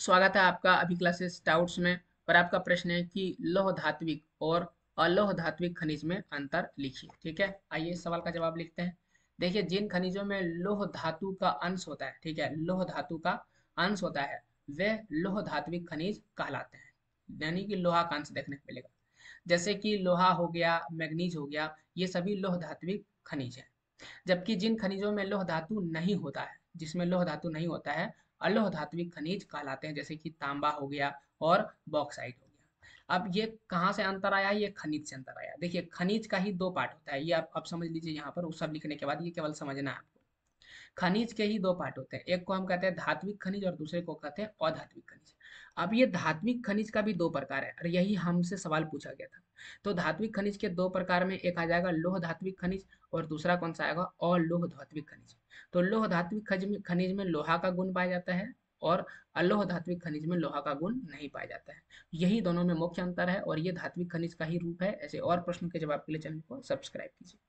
स्वागत है आपका अभी क्लासेस डाउट्स में और आपका प्रश्न है कि लोह धात्विक और अलोह धात्विक खनिज में अंतर लिखिए ठीक है आइए सवाल का जवाब लिखते हैं देखिए जिन खनिजों में लोह धातु का अंश होता है ठीक है लोह धातु का अंश होता है वे लोह धात्विक खनिज कहलाते हैं यानी कि लोहा का अंश देखने को मिलेगा जैसे कि लोहा हो गया मैग्नीज हो गया ये सभी लोह धात्विक खनिज है जबकि जिन खनिजों में लोह धातु नहीं होता है जिसमें लोह धातु नहीं होता है अलोह खनिज कहलाते हैं जैसे कि तांबा हो गया और बॉक्साइड हो गया अब ये कहाँ से अंतर आया ये खनिज से अंतर आया देखिए खनिज का ही दो पार्ट होता है ये आप अब समझ लीजिए यहाँ पर उस सब लिखने के बाद ये केवल समझना है आपको खनिज के ही दो पार्ट होते हैं एक को हम कहते हैं धात्विक खनिज और दूसरे को कहते हैं अधात्विक खनिज अब ये धात्विक खनिज का भी दो प्रकार है और यही हमसे सवाल पूछा गया था तो धात्विक खनिज के दो प्रकार में एक आ जाएगा लोह धात्विक खनिज और दूसरा कौन सा आएगा अलोह धात्विक खनिज तो लोह धात्विक खनिज में लोहा का गुण पाया जाता है और अलोह धात्विक खनिज में लोहा का गुण नहीं पाया जाता है यही दोनों में मुख्य अंतर है और ये धात्विक खनिज का ही रूप है ऐसे और प्रश्नों के जवाब के लिए चैनल को सब्सक्राइब कीजिए